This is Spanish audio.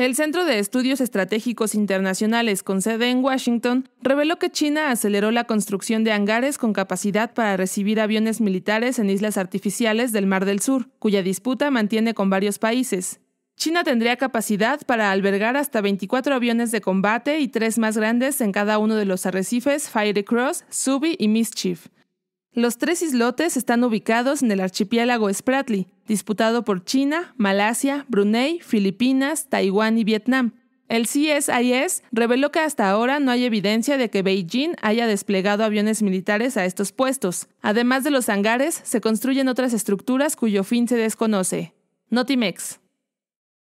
El Centro de Estudios Estratégicos Internacionales, con sede en Washington, reveló que China aceleró la construcción de hangares con capacidad para recibir aviones militares en islas artificiales del Mar del Sur, cuya disputa mantiene con varios países. China tendría capacidad para albergar hasta 24 aviones de combate y tres más grandes en cada uno de los arrecifes Cross, Subi y Mischief. Los tres islotes están ubicados en el archipiélago Spratly, disputado por China, Malasia, Brunei, Filipinas, Taiwán y Vietnam. El CSIS reveló que hasta ahora no hay evidencia de que Beijing haya desplegado aviones militares a estos puestos. Además de los hangares, se construyen otras estructuras cuyo fin se desconoce. Notimex.